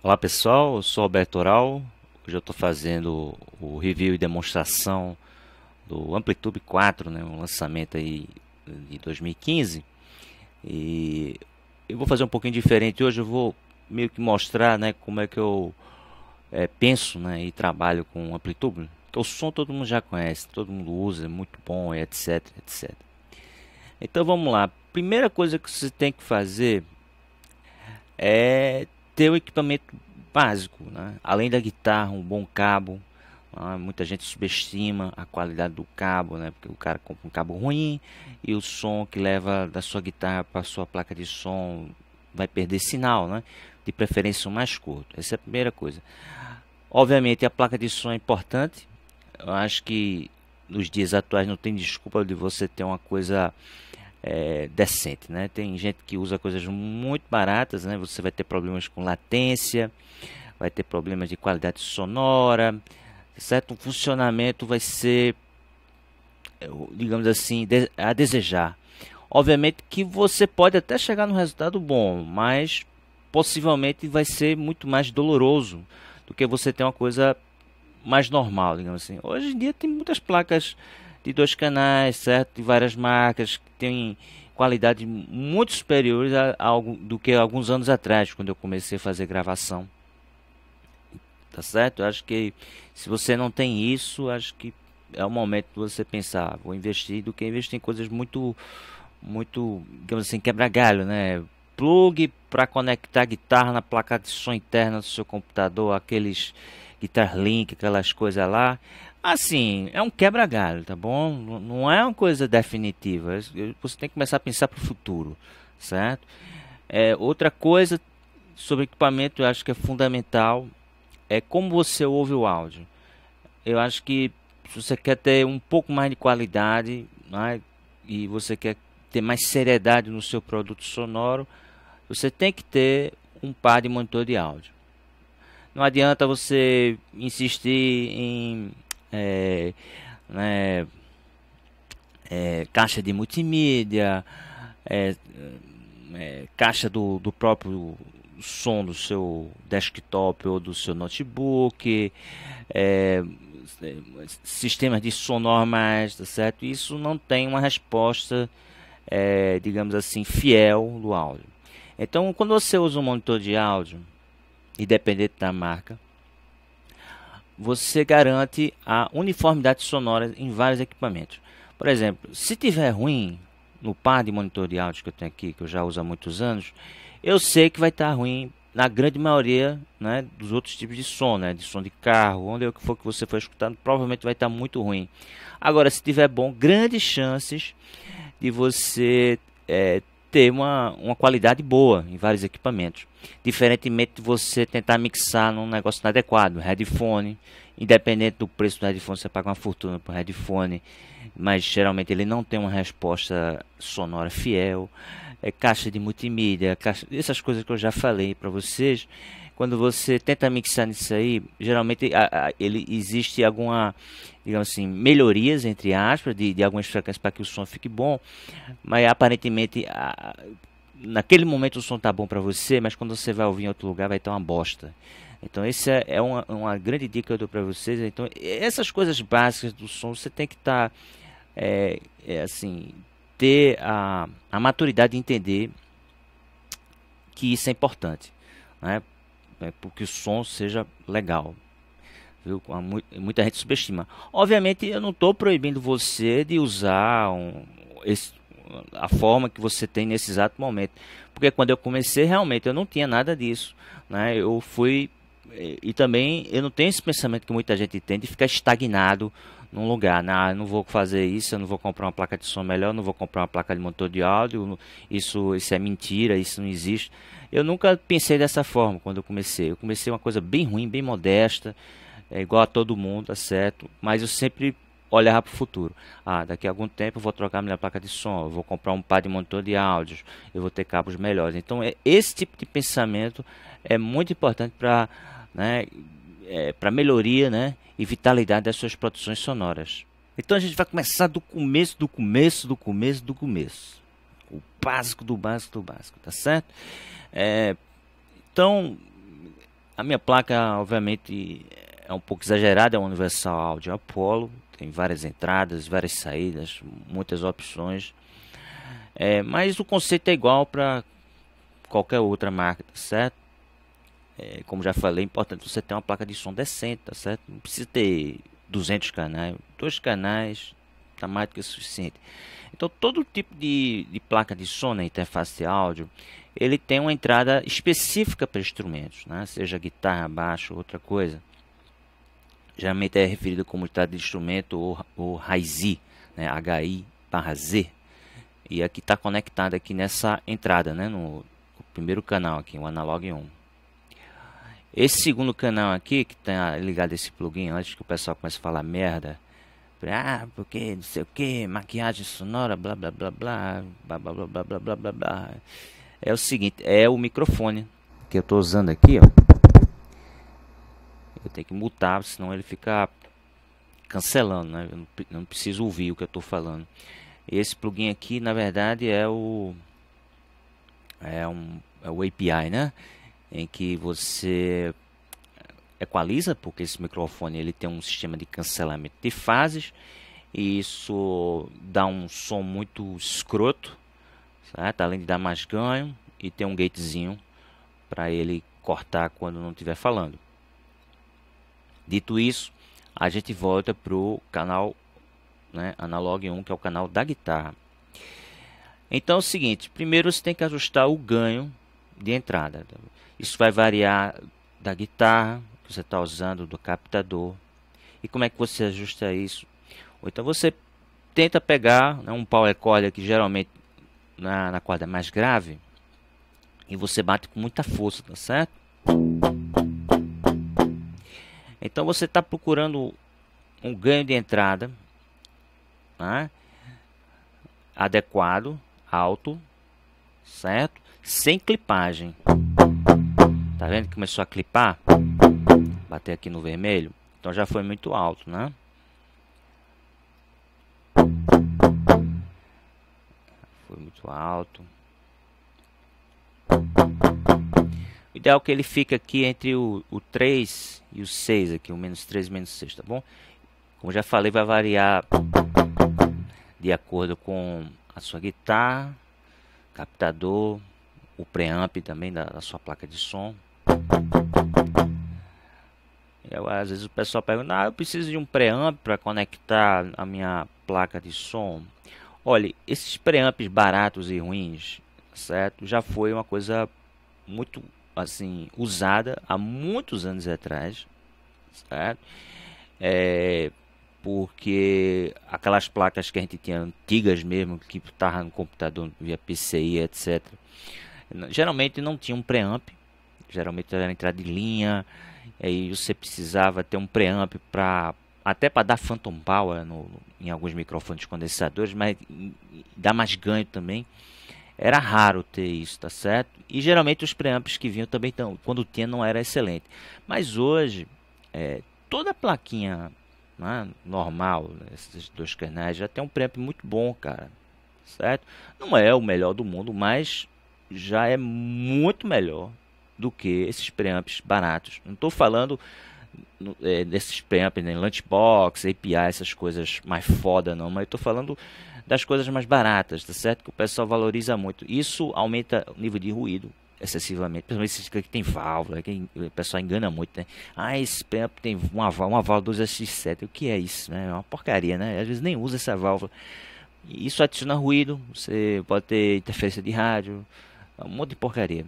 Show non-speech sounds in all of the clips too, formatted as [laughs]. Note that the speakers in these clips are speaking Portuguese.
Olá pessoal, eu sou Alberto Oral. Hoje eu estou fazendo o review e demonstração do Amplitude 4, né, um lançamento aí de 2015. E eu vou fazer um pouquinho diferente hoje. Eu vou meio que mostrar, né, como é que eu é, penso, né, e trabalho com o Amplitude. Porque o som todo mundo já conhece, todo mundo usa, é muito bom, etc, etc. Então vamos lá. Primeira coisa que você tem que fazer é ter o equipamento básico, né? além da guitarra, um bom cabo. Né? Muita gente subestima a qualidade do cabo, né? porque o cara compra um cabo ruim e o som que leva da sua guitarra para sua placa de som vai perder sinal, né? de preferência um mais curto. Essa é a primeira coisa. Obviamente a placa de som é importante. Eu acho que nos dias atuais não tem desculpa de você ter uma coisa é, decente, né? Tem gente que usa coisas muito baratas, né? Você vai ter problemas com latência, vai ter problemas de qualidade sonora, certo? O funcionamento vai ser, é, digamos assim, a desejar. Obviamente que você pode até chegar no resultado bom, mas possivelmente vai ser muito mais doloroso do que você ter uma coisa mais normal, digamos assim. Hoje em dia tem muitas placas de dois canais, certo? De várias marcas, tem qualidade muito superiores a, algo do que alguns anos atrás, quando eu comecei a fazer gravação. Tá certo? Eu acho que se você não tem isso, acho que é o momento de você pensar, ah, vou investir do que investir em coisas muito muito, digamos assim, quebra galho, né? Plug para conectar guitarra na placa de som interna do seu computador, aqueles Guitar Link, aquelas coisas lá. Assim, é um quebra-galho, tá bom? Não é uma coisa definitiva. Você tem que começar a pensar para o futuro, certo? É, outra coisa sobre equipamento, eu acho que é fundamental, é como você ouve o áudio. Eu acho que se você quer ter um pouco mais de qualidade né, e você quer ter mais seriedade no seu produto sonoro, você tem que ter um par de monitor de áudio. Não adianta você insistir em é, né, é, caixa de multimídia, é, é, caixa do, do próprio som do seu desktop ou do seu notebook, é, sistemas de som normais, tá certo? Isso não tem uma resposta, é, digamos assim, fiel do áudio. Então, quando você usa um monitor de áudio, independente da marca, você garante a uniformidade sonora em vários equipamentos. Por exemplo, se tiver ruim no par de monitor de áudio que eu tenho aqui, que eu já uso há muitos anos, eu sei que vai estar tá ruim na grande maioria né, dos outros tipos de som, né, de som de carro, onde é que for que você for escutando, provavelmente vai estar tá muito ruim. Agora, se tiver bom, grandes chances de você é, ter uma, uma qualidade boa em vários equipamentos. Diferentemente de você tentar mixar num negócio inadequado, headphone, independente do preço do headphone, você paga uma fortuna por headphone, mas geralmente ele não tem uma resposta sonora fiel, é caixa de multimídia, caixa, essas coisas que eu já falei para vocês quando você tenta mixar nisso aí, geralmente a, a, ele existe alguma, digamos assim, melhorias, entre aspas, de, de algumas frequências para que o som fique bom, mas aparentemente a, naquele momento o som está bom para você, mas quando você vai ouvir em outro lugar vai estar tá uma bosta. Então essa é, é uma, uma, grande dica que eu dou para vocês. Então essas coisas básicas do som você tem que estar tá, é, é assim ter a, a maturidade de entender que isso é importante, né? né, porque o som seja legal. Viu? Muita gente subestima. Obviamente, eu não estou proibindo você de usar um, esse, a forma que você tem nesse exato momento. Porque quando eu comecei, realmente, eu não tinha nada disso. Né? Eu fui. E, também eu não tenho esse pensamento que muita gente tem de ficar estagnado num lugar. Né? Ah, não vou fazer isso, eu não vou comprar uma placa de som melhor, não vou comprar uma placa de motor de áudio, isso, isso é mentira, isso não existe. Eu nunca pensei dessa forma quando eu comecei. Eu comecei uma coisa bem ruim, bem modesta, é igual a todo mundo, tá certo? Mas eu sempre olhava para o futuro. Ah, daqui a algum tempo eu vou trocar minha placa de som, eu vou comprar um par de monitor de áudios, eu vou ter cabos melhores. Então, é, esse tipo de pensamento é muito importante para né, é, para melhoria né, e vitalidade das suas produções sonoras. Então a gente vai começar do começo, do começo, do começo, do começo básico, o básico do básico do básico, tá certo? É, então, a minha placa, obviamente, é um pouco exagerada, é uma Universal Audio Apollo, tem várias entradas, várias saídas, muitas opções, é, mas o conceito é igual para qualquer outra marca, tá certo? É, como já falei, é importante você ter uma placa de som decente, tá certo? Não precisa ter 200 canais, dois canais, está mais do que suficiente. Então, todo tipo de, de placa de som na interface de áudio, ele tem uma entrada específica para instrumentos, né? seja guitarra, baixo, outra coisa. Geralmente é referido como entrada de instrumento ou, ou HI-Z, né? i barra Z. E aqui está conectado aqui nessa entrada, né? no primeiro canal aqui, o Analog 1. Esse segundo canal aqui, que está ligado a esse plugin, antes que o pessoal comece a falar merda, ah, porque não sei o que, maquiagem sonora, blá blá blá blá, blá blá blá blá blá blá blá blá. É o seguinte, é o microfone que eu tô usando aqui, ó. Eu tenho que mutar, senão ele fica cancelando, né? Eu não preciso ouvir o que eu tô falando. Esse plugin aqui, na verdade, é o é um é o API, né? Em que você equaliza, porque esse microfone ele tem um sistema de cancelamento de fases e isso dá um som muito escroto, certo? além de dar mais ganho e ter um gatezinho para ele cortar quando não estiver falando. Dito isso, a gente volta para o canal né, Analog 1, que é o canal da guitarra. Então é o seguinte, primeiro você tem que ajustar o ganho de entrada. Isso vai variar da guitarra, você está usando do captador e como é que você ajusta isso. Ou então você tenta pegar né, um power cord que geralmente na, na corda é mais grave e você bate com muita força, tá certo? Então você está procurando um ganho de entrada né, adequado, alto, certo? Sem clipagem. Tá vendo que começou a clipar? Bater aqui no vermelho. Então já foi muito alto, né? Foi muito alto. O ideal é que ele fique aqui entre o, o 3 e o 6 aqui, o menos 3 menos 6, tá bom? Como já falei, vai variar de acordo com a sua guitarra, captador, o preamp também da, da sua placa de som. Eu, às vezes o pessoal pergunta, ah, eu preciso de um preamp para conectar a minha placa de som. Olha, esses preamps baratos e ruins, certo? Já foi uma coisa muito assim usada há muitos anos atrás, certo? É, porque aquelas placas que a gente tinha antigas mesmo, que estavam no computador via PCI, etc. Geralmente não tinha um preamp, geralmente era entrada de linha, é, e você precisava ter um preamp para até para dar phantom power no, em alguns microfones condensadores, mas dá mais ganho também. Era raro ter isso, tá certo? E geralmente os preamps que vinham também, então quando tinha, não era excelente. Mas hoje, é, toda plaquinha né, normal, esses dois canais, já tem um preamp muito bom, cara. Certo? Não é o melhor do mundo, mas já é muito melhor do que esses preamps baratos. Não estou falando é, desses preamps, né, Lunchbox, API, essas coisas mais foda não, mas estou falando das coisas mais baratas, tá certo? Que o pessoal valoriza muito. Isso aumenta o nível de ruído excessivamente, principalmente esses que tem válvula, que o pessoal engana muito, né? Ah, esse preamp tem uma válvula, uma válvula 2SX7, o que é isso? Né? É uma porcaria, né? Às vezes nem usa essa válvula. Isso adiciona ruído, você pode ter interferência de rádio, um monte de porcaria.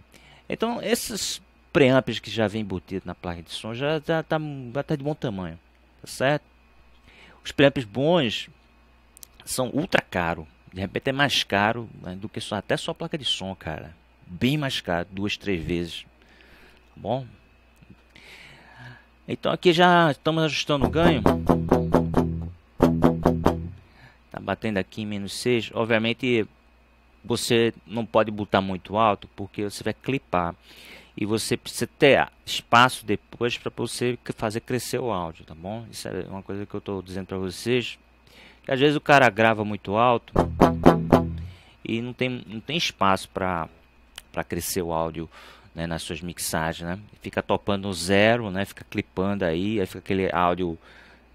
Então, esses preamps que já vem embutido na placa de som já está tá, tá de bom tamanho, tá certo? Os preamps bons são ultra caro, de repente é mais caro né, do que só, até só placa de som, cara. Bem mais caro, duas, três vezes. Tá bom? Então aqui já estamos ajustando o ganho. Tá batendo aqui em menos 6. Obviamente você não pode botar muito alto porque você vai clipar e você precisa ter espaço depois para você fazer crescer o áudio, tá bom? Isso é uma coisa que eu estou dizendo para vocês. Que às vezes o cara grava muito alto e não tem, não tem espaço para para crescer o áudio né, nas suas mixagens, né? Fica topando zero, né? Fica clipando aí, aí fica aquele áudio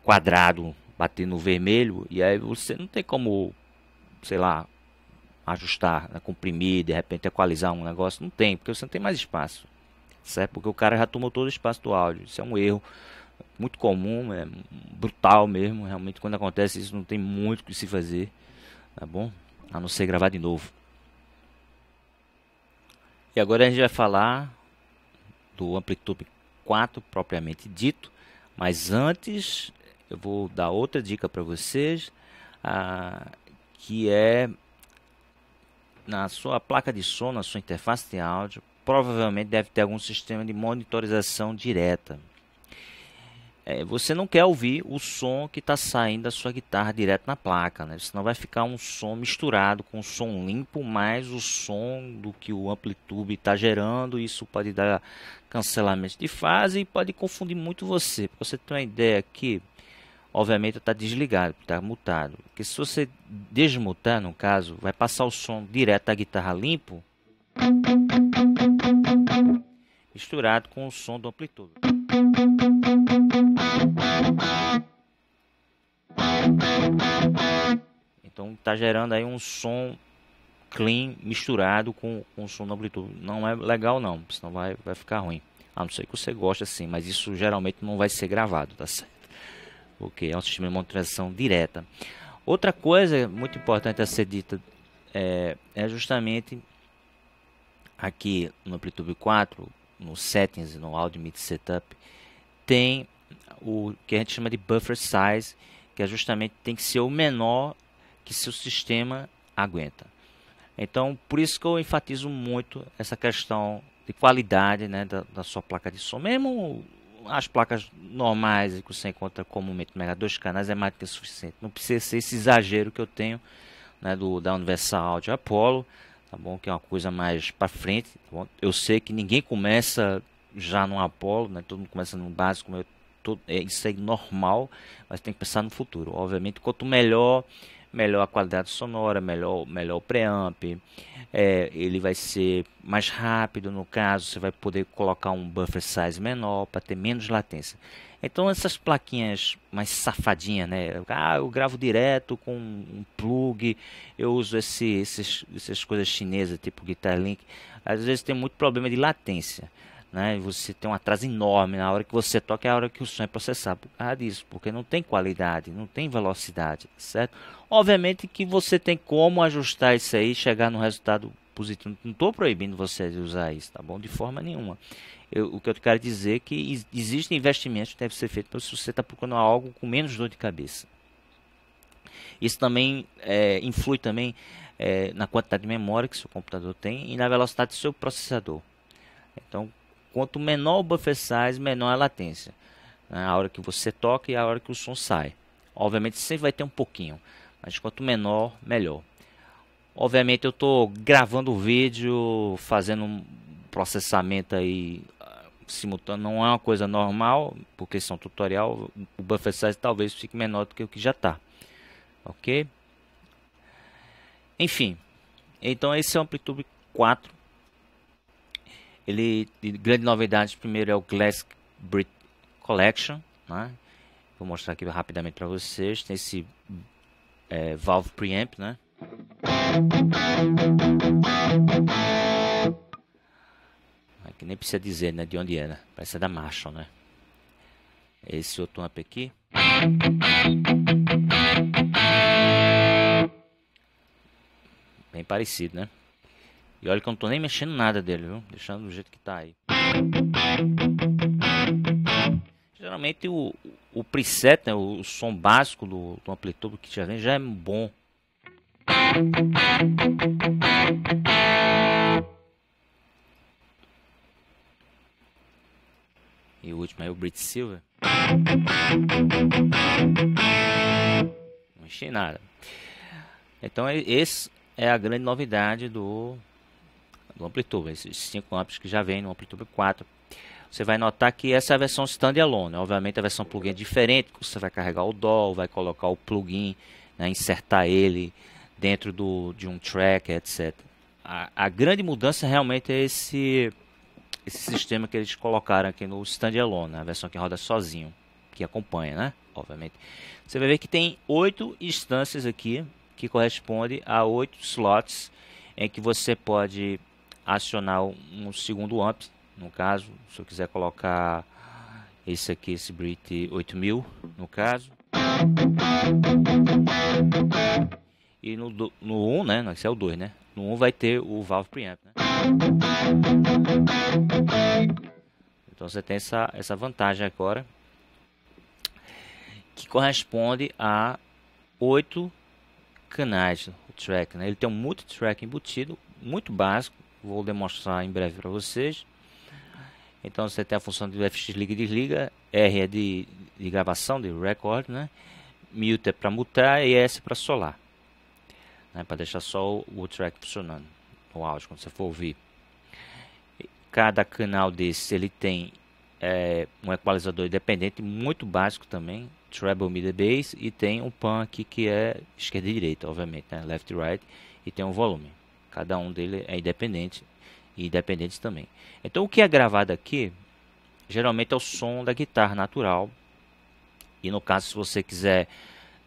quadrado batendo no vermelho e aí você não tem como, sei lá, ajustar, né, comprimir, de repente equalizar um negócio. Não tem, porque você não tem mais espaço. Certo? Porque o cara já tomou todo o espaço do áudio. Isso é um erro muito comum, é brutal mesmo. Realmente, quando acontece isso, não tem muito o que se fazer. Tá bom? A não ser gravar de novo. E agora a gente vai falar do Amplitude 4 propriamente dito. Mas antes, eu vou dar outra dica para vocês. Ah, que é na sua placa de som, na sua interface de áudio, provavelmente deve ter algum sistema de monitorização direta. É, você não quer ouvir o som que está saindo da sua guitarra direto na placa, né? senão vai ficar um som misturado com o som limpo mais o som do que o amplitude está gerando. Isso pode dar cancelamento de fase e pode confundir muito você. Para você tem uma ideia aqui obviamente está desligado, está mutado. Porque se você desmutar, no caso, vai passar o som direto da guitarra limpo, misturado com o som do amplitude. Então está gerando aí um som clean misturado com, com o som do amplitude. Não é legal não, senão vai, vai ficar ruim. A não ser que você goste assim, mas isso geralmente não vai ser gravado, tá certo? porque É um sistema de monitorização direta. Outra coisa muito importante a ser dita é, é justamente aqui no Amplitude 4, no Settings, no Audio Mid Setup, tem o que a gente chama de Buffer Size, que é justamente tem que ser o menor que seu sistema aguenta. Então, por isso que eu enfatizo muito essa questão de qualidade né, da, da sua placa de som. Mesmo as placas normais que você encontra comumente no Mega, dois canais é mais do que suficiente. Não precisa ser esse exagero que eu tenho né, do, da Universal Audio Apollo, tá bom? Que é uma coisa mais para frente. Tá eu sei que ninguém começa já no Apollo, né? Todo mundo começa no básico, eu, todo, é, isso é normal, mas tem que pensar no futuro. Obviamente, quanto melhor melhor a qualidade sonora, melhor, melhor o preamp, é, ele vai ser mais rápido, no caso você vai poder colocar um buffer size menor para ter menos latência. Então essas plaquinhas mais safadinhas, né? Ah, eu gravo direto com um plug, eu uso esse, esses, essas coisas chinesas tipo Guitar Link. Às vezes tem muito problema de latência né? E você tem um atraso enorme na hora que você toca, é a hora que o som é processado por causa disso, porque não tem qualidade, não tem velocidade, certo? Obviamente que você tem como ajustar isso aí, chegar no resultado positivo. Não estou proibindo você de usar isso, tá bom? De forma nenhuma. Eu, o que eu quero dizer é que existem investimentos que devem ser feitos se você está procurando algo com menos dor de cabeça. Isso também é, influi também é, na quantidade de memória que seu computador tem e na velocidade do seu processador. Então, Quanto menor o buffer size, menor a latência. Né? A hora que você toca e a hora que o som sai. Obviamente sempre vai ter um pouquinho, mas quanto menor, melhor. Obviamente eu estou gravando o vídeo, fazendo um processamento aí ah, simultâneo, não é uma coisa normal, porque são tutorial, o buffer size talvez fique menor do que o que já está. OK? Enfim, então esse é o amplitude 4 ele, de grande novidade, primeiro é o Classic Brit Collection, né? Vou mostrar aqui rapidamente para vocês. Tem esse é, valve preamp, né? Aqui é nem precisa dizer, né, de onde é, né? Parece é da Marshall, né? Esse outro amp aqui. Bem parecido, né? E olha que eu não tô nem mexendo nada dele, viu? Deixando do jeito que tá aí. Geralmente o, o preset, né, o som básico do, do amplitude que já vem já é bom. E o último é o Brit Silver. Não enchi nada. Então esse é a grande novidade do do Amplitude, esses cinco amps que já vem no Amplitude 4. Você vai notar que essa é a versão standalone. Né? Obviamente a versão plugin é diferente, você vai carregar o dol vai colocar o plugin, né, insertar ele dentro do, de um track, etc. A, a grande mudança realmente é esse, esse sistema que eles colocaram aqui no standalone, né? a versão que roda sozinho, que acompanha, né? Obviamente. Você vai ver que tem oito instâncias aqui, que corresponde a oito slots em que você pode acionar um segundo amp, no caso, se eu quiser colocar esse aqui, esse Brit 8000, no caso. E no, no 1, né, esse é o 2, né, no 1 vai ter o valve preamp, né. Então você tem essa, essa vantagem agora, que corresponde a 8 canais o track, né? Ele tem um multitrack embutido, muito básico, Vou demonstrar em breve para vocês. Então você tem a função de FX liga e desliga, R é de, de gravação, de record, né? Mute é para mutar e S é para solar. Né? Para deixar só o track funcionando no áudio quando você for ouvir. Cada canal desse ele tem é, um equalizador independente muito básico também, treble, mid, bass e tem um pan aqui que é esquerda e direita, obviamente, né? left, right e tem um volume. Cada um dele é independente e independente também. Então o que é gravado aqui geralmente é o som da guitarra natural. E no caso, se você quiser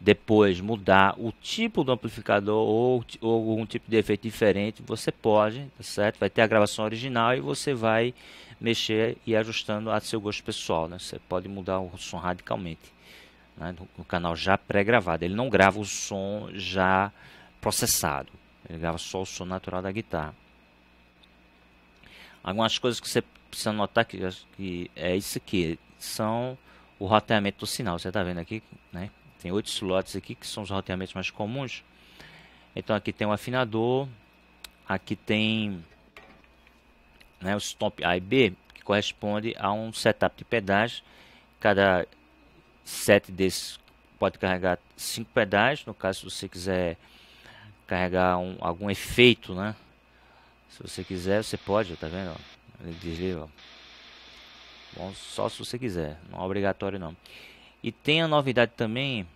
depois mudar o tipo do amplificador ou, ou algum tipo de efeito diferente, você pode, tá certo? Vai ter a gravação original e você vai mexer e ajustando a seu gosto pessoal, né? Você pode mudar o som radicalmente. Né? No, no canal já pré-gravado, ele não grava o som já processado. Ele só o som natural da guitarra. Algumas coisas que você precisa notar que, que é isso aqui, são o roteamento do sinal. Você está vendo aqui, né? Tem oito slots aqui que são os roteamentos mais comuns. Então aqui tem o um afinador, aqui tem né, o stomp A e B, que corresponde a um setup de pedais. Cada set desses pode carregar cinco pedais, no caso se você quiser carregar um, algum efeito, né? Se você quiser, você pode, tá vendo? Ele desliga. Bom, só se você quiser, não é obrigatório não. E tem a novidade também,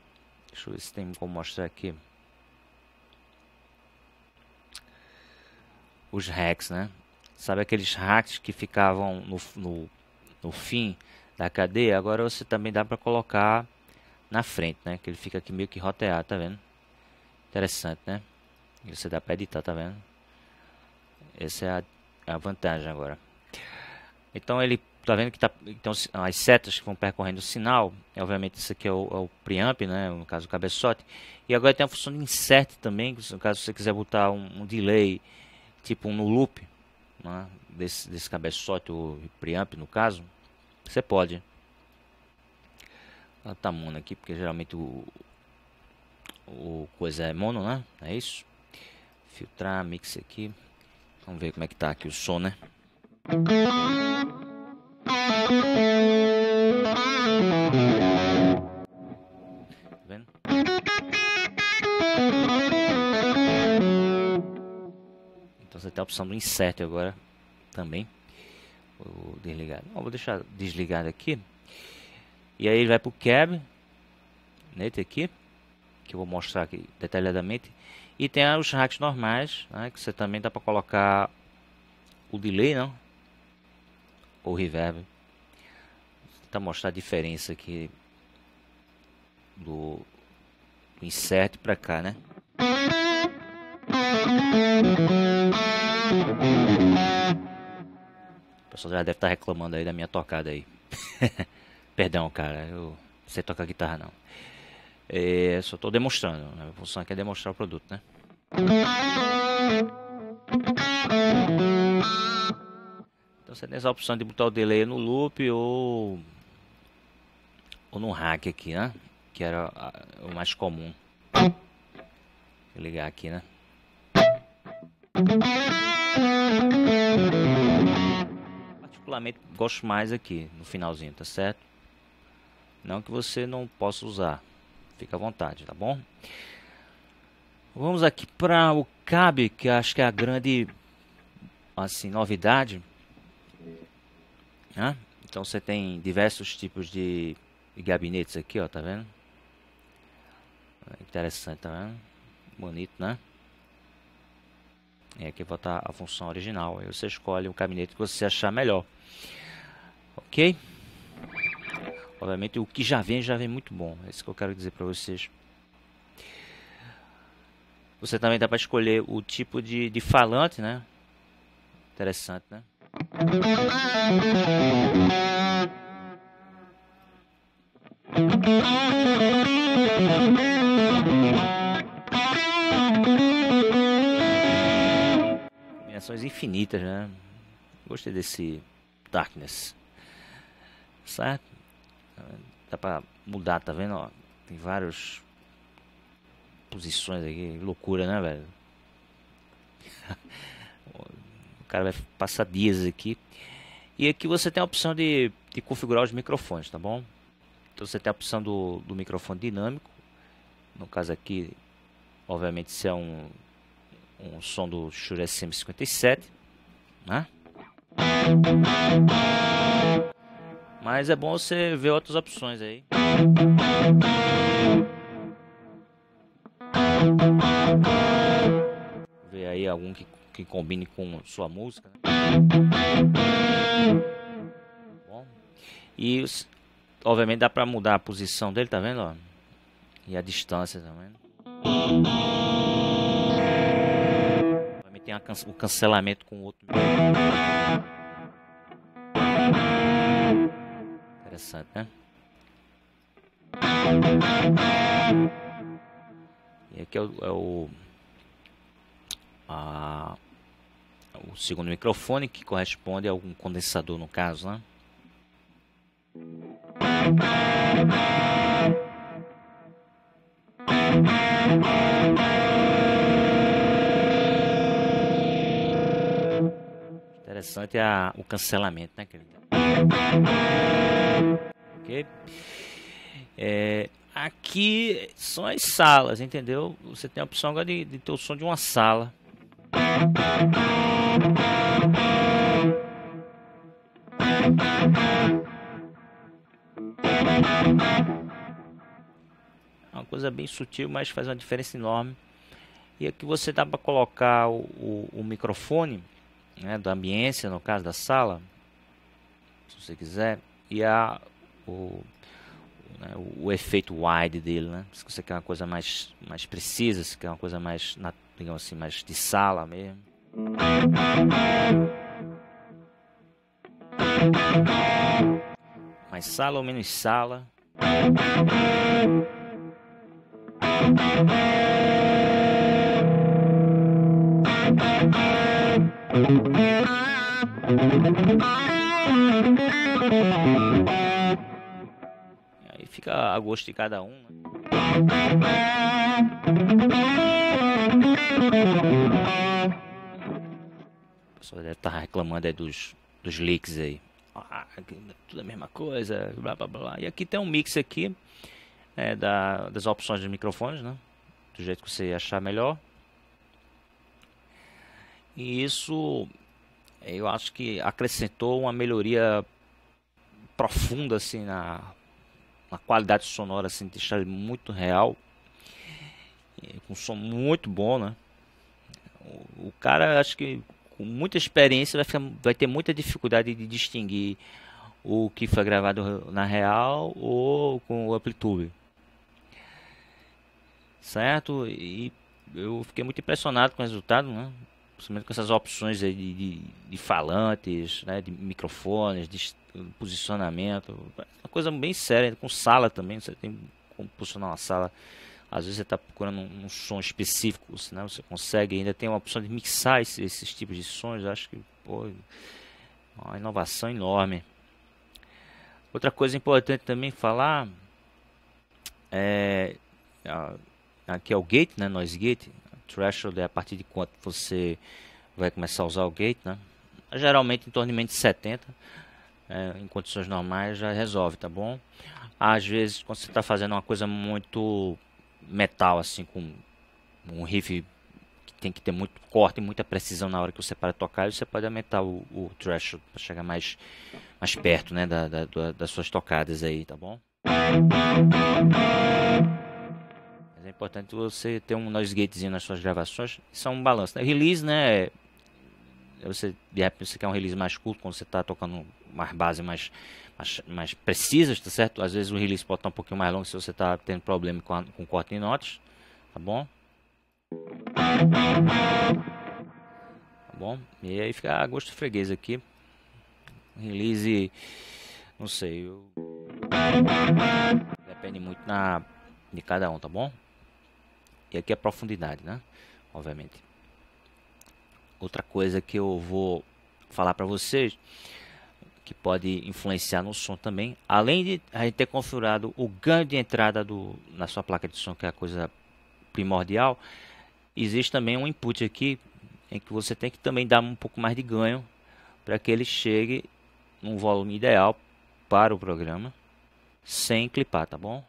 deixa eu ver se tem como mostrar aqui. Os hacks, né? Sabe aqueles hacks que ficavam no, no, no fim da cadeia? Agora você também dá para colocar na frente, né? Que ele fica aqui meio que roteado, tá vendo? Interessante, né? Você dá tá para editar, tá vendo? Essa é a, a vantagem agora. Então ele tá vendo que tá, então as setas que vão percorrendo o sinal, é obviamente isso aqui é o, é o preamp, né, no caso o cabeçote. E agora tem a função de insert também, no caso você quiser botar um, um delay, tipo um no loop, né, desse, desse cabeçote ou preamp no caso, você pode. Ela tá mono aqui, porque geralmente o, o coisa é mono, né, é isso filtrar mix aqui. Vamos ver como é que tá aqui o som, né? Tá então você tem a opção do insert agora também. Vou desligar. Não, vou deixar desligado aqui. E aí ele vai pro cab. Nesse aqui. Que eu vou mostrar aqui detalhadamente. E tem os hacks normais, né, que você também dá para colocar o delay, não? Ou reverb. Vou tentar mostrar a diferença aqui do, do insert para cá, né? O pessoal já deve estar tá reclamando aí da minha tocada aí. [laughs] Perdão, cara, eu não sei tocar guitarra não. É, só estou demonstrando. Né? A função aqui é demonstrar o produto, né? Então você tem essa opção de botar o delay no loop ou, ou no hack aqui, né? Que era o mais comum. Vou ligar aqui, né? Particularmente gosto mais aqui no finalzinho, tá certo? Não que você não possa usar. Fica à vontade, tá bom? Vamos aqui para o CAB, que acho que é a grande assim, novidade. Né? Então você tem diversos tipos de gabinetes aqui, ó, tá vendo? É interessante, tá vendo? Bonito, né? E aqui vai estar a função original. Aí você escolhe o gabinete que você achar melhor. Ok? Obviamente, o que já vem, já vem muito bom. É isso que eu quero dizer para vocês. Você também dá para escolher o tipo de, de falante, né? Interessante, né? Combinações infinitas, né? Gostei desse Darkness. Certo? Dá pra mudar, tá vendo? Ó, tem várias posições aqui. Loucura, né, velho? [laughs] o cara vai passar dias aqui. E aqui você tem a opção de, de configurar os microfones, tá bom? Então você tem a opção do, do microfone dinâmico. No caso aqui, obviamente, isso é um, um som do Shure SM57, né? Mas é bom você ver outras opções aí. Ver aí algum que, que combine com sua música. Bom. E obviamente dá pra mudar a posição dele, tá vendo? Ó? E a distância, tá vendo? Também tem can o cancelamento com o outro. interessante, né? E aqui é o, é o, a, o segundo microfone que corresponde a algum condensador no caso, né? Interessante a, o cancelamento, né, Ok? É, aqui são as salas, entendeu? Você tem a opção agora de, de ter o som de uma sala. É uma coisa bem sutil, mas faz uma diferença enorme. E aqui você dá para colocar o, o, o microfone né, da ambiência, no caso da sala, se você quiser, e a, o, né, o efeito wide dele, né? Se você quer uma coisa mais, mais precisa, se quer uma coisa mais, na, digamos assim, mais de sala mesmo. Mais sala ou menos sala. Aí fica a gosto de cada um. Né? O pessoal deve estar tá reclamando aí dos, dos leaks aí. Ah, é tudo a mesma coisa, blá blá blá. E aqui tem um mix aqui né, da, das opções dos microfones, né? Do jeito que você achar melhor. E isso eu acho que acrescentou uma melhoria profunda assim na, na qualidade sonora, assim, deixar muito real, com um som muito bom, né? O, o cara, acho que com muita experiência vai, ficar, vai ter muita dificuldade de distinguir o que foi gravado na real ou com o amplitude. Certo? E eu fiquei muito impressionado com o resultado, né? principalmente com essas opções aí de, de, de falantes, né, de microfones, de posicionamento, uma coisa bem séria, com sala também, você tem como posicionar uma sala, às vezes você está procurando um, um, som específico, né, você consegue, ainda tem uma opção de mixar esses, esses tipos de sons, acho que pô, uma inovação enorme. Outra coisa importante também falar é aqui é o gate, né, noise gate, threshold é a partir de quanto você vai começar a usar o gate, né? Geralmente em torno de 70, é, em condições normais já resolve, tá bom? Às vezes quando você está fazendo uma coisa muito metal, assim, com um riff que tem que ter muito corte e muita precisão na hora que você para tocar, você pode aumentar o, o threshold para chegar mais, mais perto, né, da, da, da, das suas tocadas aí, tá bom? importante você ter um noise gatezinho nas suas gravações. Isso é um balanço. Né? Release, né? É, é você, de repente você quer um release mais curto quando você está tocando mais base mais, mais, mais precisas, tá certo? Às vezes o release pode estar tá um pouquinho mais longo se você está tendo problema com, a, com corte em notas, tá bom? Tá bom? E aí fica a gosto freguês aqui. Release, não sei, eu... depende muito na, de cada um, tá bom? E aqui a é profundidade, né? Obviamente. Outra coisa que eu vou falar para vocês, que pode influenciar no som também, além de a gente ter configurado o ganho de entrada do, na sua placa de som, que é a coisa primordial, existe também um input aqui em que você tem que também dar um pouco mais de ganho para que ele chegue num volume ideal para o programa sem clipar, tá bom?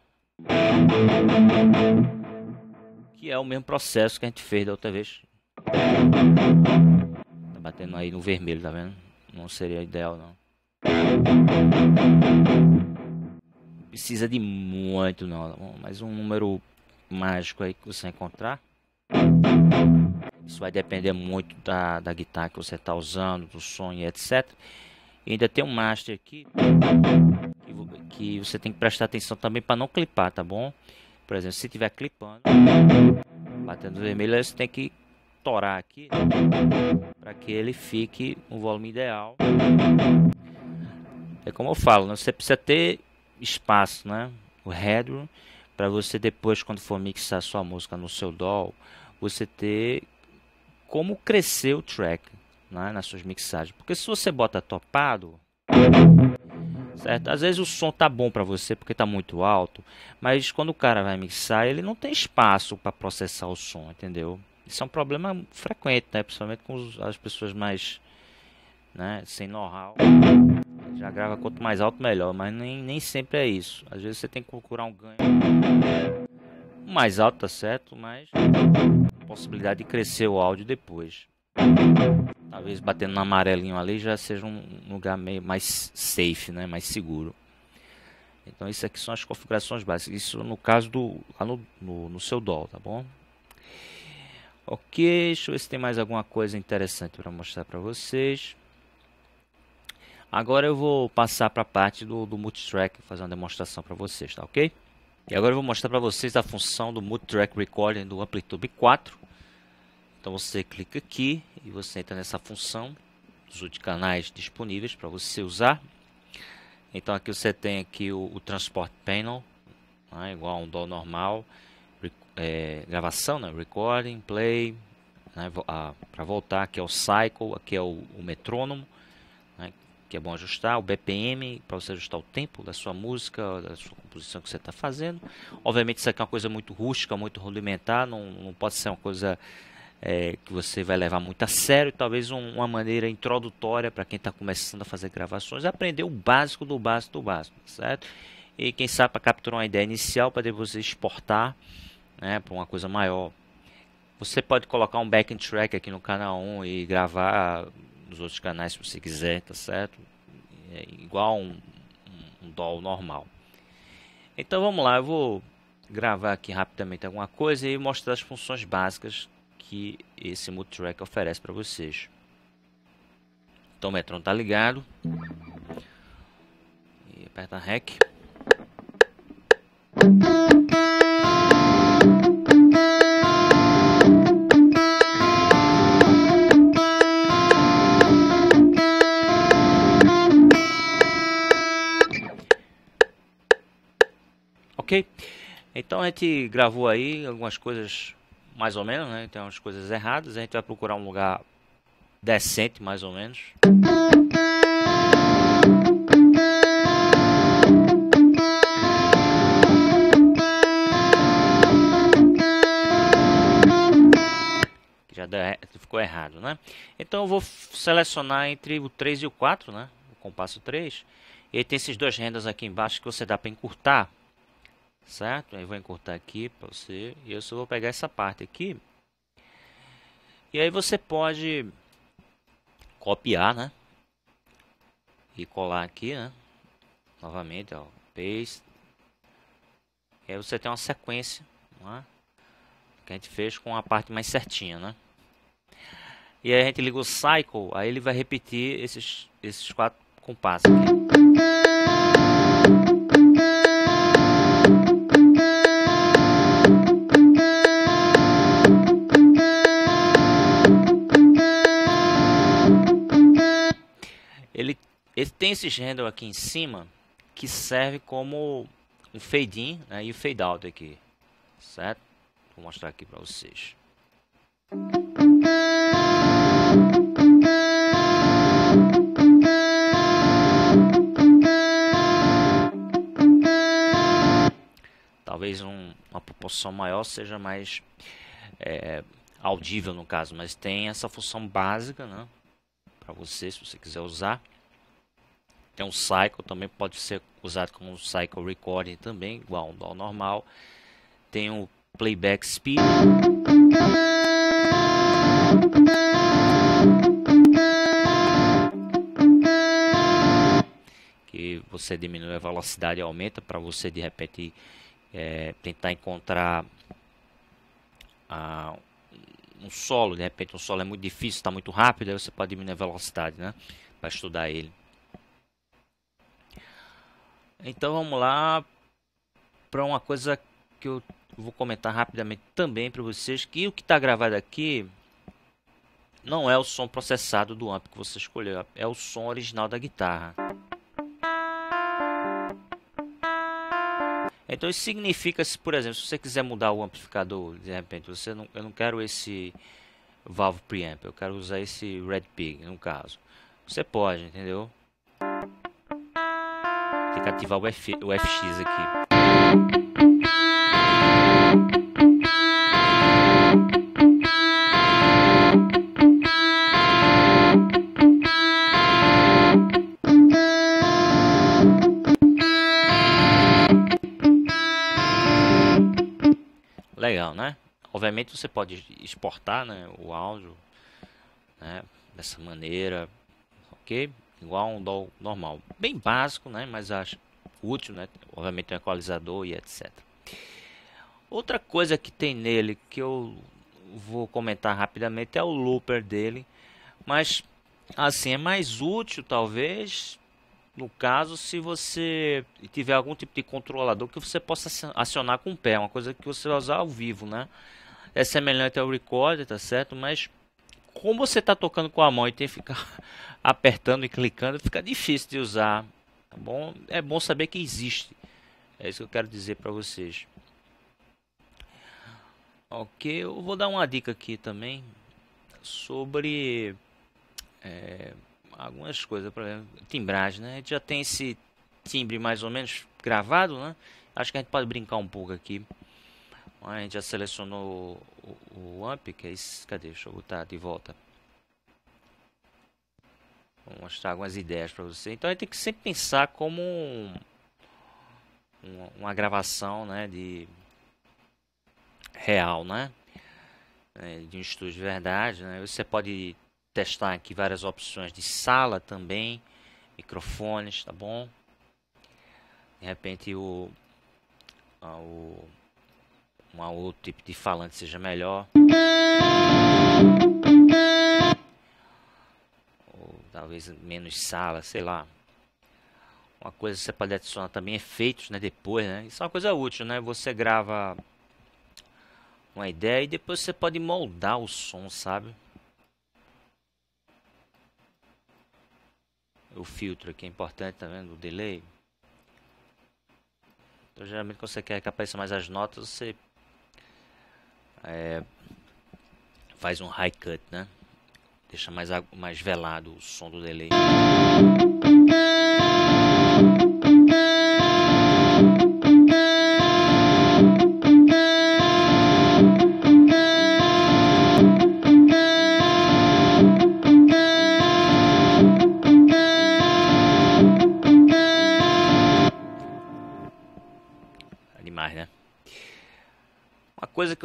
que é o mesmo processo que a gente fez da outra vez. Tá batendo aí no vermelho, tá vendo? Não seria ideal, não. Precisa de muito, não. Tá Mas um número mágico aí que você encontrar. Isso vai depender muito da, da guitarra que você está usando, do som e etc. E ainda tem um master aqui que você tem que prestar atenção também para não clipar, tá bom? Por exemplo, se tiver clipando, batendo vermelho, você tem que torar aqui né? para que ele fique um volume ideal. É como eu falo, né? você precisa ter espaço, né? O headroom para você depois quando for mixar sua música no seu DAW, você ter como crescer o track né? nas suas mixagens. Porque se você bota topado certo? Uhum. Às vezes o som tá bom para você porque tá muito alto, mas quando o cara vai mixar, ele não tem espaço para processar o som, entendeu? Isso é um problema frequente, né? Principalmente com as pessoas mais, né, sem know-how. Já grava quanto mais alto melhor, mas nem, nem sempre é isso. Às vezes você tem que procurar um ganho mais alto, tá certo? Mas possibilidade de crescer o áudio depois talvez batendo no amarelinho ali já seja um lugar meio mais safe, né? mais seguro. Então isso aqui são as configurações básicas. Isso no caso do lá no, no, no seu DOL, tá bom? Ok, deixa eu ver se tem mais alguma coisa interessante para mostrar para vocês. Agora eu vou passar para a parte do, do multitrack, fazer uma demonstração para vocês, tá ok? E agora eu vou mostrar para vocês a função do multitrack recording do Amplitude 4. Então você clica aqui e você entra nessa função dos canais disponíveis para você usar. Então aqui você tem aqui o, o transport panel, né, igual a um normal, é, gravação, né, recording, play, né, para voltar, aqui é o cycle, aqui é o, o metrônomo, né, que é bom ajustar, o BPM, para você ajustar o tempo da sua música, da sua composição que você está fazendo. Obviamente isso aqui é uma coisa muito rústica, muito rudimentar, não, não pode ser uma coisa é, que você vai levar muito a sério, talvez um, uma maneira introdutória para quem está começando a fazer gravações, é aprender o básico do básico do básico, certo? E quem sabe para capturar uma ideia inicial para depois você exportar né, para uma coisa maior. Você pode colocar um backing track aqui no canal 1 e gravar nos outros canais se você quiser, tá certo? É igual um, um, DAW normal. Então vamos lá, eu vou gravar aqui rapidamente alguma coisa e mostrar as funções básicas que esse Multitrack oferece para vocês. Então o metrô está ligado. E aperta REC. Ok? Então a gente gravou aí algumas coisas mais ou menos, né? Tem umas coisas erradas. A gente vai procurar um lugar decente, mais ou menos. Já ficou errado, né? Então eu vou selecionar entre o 3 e o 4, né? O compasso 3. E tem esses dois rendas aqui embaixo que você dá para encurtar certo? Aí vou encurtar aqui para você e eu só vou pegar essa parte aqui. E aí você pode copiar, né? E colar aqui, né? Novamente, ó, paste. E aí você tem uma sequência, não é? Que a gente fez com a parte mais certinha, né? E aí a gente liga o cycle, aí ele vai repetir esses, esses quatro compassos aqui. tem esse handle aqui em cima que serve como um fade in né, e um fade out aqui, certo? Vou mostrar aqui para vocês. Talvez um, uma proporção maior seja mais é, audível no caso, mas tem essa função básica, né? Para você, se você quiser usar. Tem um cycle também, pode ser usado como um cycle recording também, igual um normal. Tem o um playback speed. Que você diminui a velocidade e aumenta para você de repente é, tentar encontrar ah, um solo, de repente um solo é muito difícil, está muito rápido, aí você pode diminuir a velocidade, né? Para estudar ele. Então vamos lá para uma coisa que eu vou comentar rapidamente também para vocês que o que está gravado aqui não é o som processado do amp que você escolheu, é o som original da guitarra. Então isso significa, se por exemplo, se você quiser mudar o amplificador, de repente, você não, eu não quero esse valve preamp, eu quero usar esse Red Pig no caso. Você pode, entendeu? Tem que ativar o, F, o FX aqui. Legal, né? Obviamente você pode exportar né, o áudio né, dessa maneira, ok? igual a um dol normal. Bem básico, né? Mas acho útil, né? Obviamente um equalizador e etc. Outra coisa que tem nele que eu vou comentar rapidamente é o looper dele, mas assim é mais útil talvez no caso se você tiver algum tipo de controlador que você possa acionar com o pé, uma coisa que você vai usar ao vivo, né? É semelhante ao recorder, tá certo? Mas como você está tocando com a mão e tem que ficar [laughs] apertando e clicando, fica difícil de usar. Tá bom? É bom saber que existe. É isso que eu quero dizer para vocês. Ok, eu vou dar uma dica aqui também sobre é, algumas coisas, por exemplo, timbragem, né? A gente já tem esse timbre mais ou menos gravado, né? Acho que a gente pode brincar um pouco aqui a gente já selecionou o, o AMP, que é isso. Cadê? Deixa eu botar de volta. Vou mostrar algumas ideias para você. Então a gente tem que sempre pensar como um, uma, uma gravação né, de real, né? É, de um estúdio de verdade. Né? Você pode testar aqui várias opções de sala também, microfones, tá bom? De repente o, ah, o um outro tipo de falante seja melhor. Ou talvez menos sala, sei lá. Uma coisa que você pode adicionar também é efeitos, né, depois, né? Isso é uma coisa útil, né? Você grava uma ideia e depois você pode moldar o som, sabe? O filtro aqui é importante, tá vendo? O delay. Então, geralmente, quando você quer que apareça mais as notas, você é, faz um high cut, né? Deixa mais, mais velado o som do delay.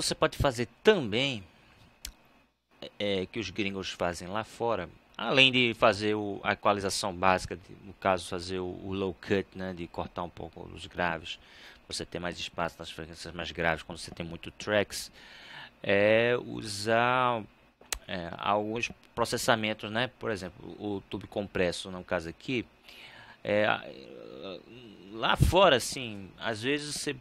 você pode fazer também, é, que os gringos fazem lá fora, além de fazer o, a equalização básica, de, no caso fazer o, o, low cut, né, de cortar um pouco os graves, você ter mais espaço nas frequências mais graves quando você tem muito tracks, é usar é, alguns processamentos, né, por exemplo, o tubo compresso, no caso aqui, é, lá fora, assim, às vezes você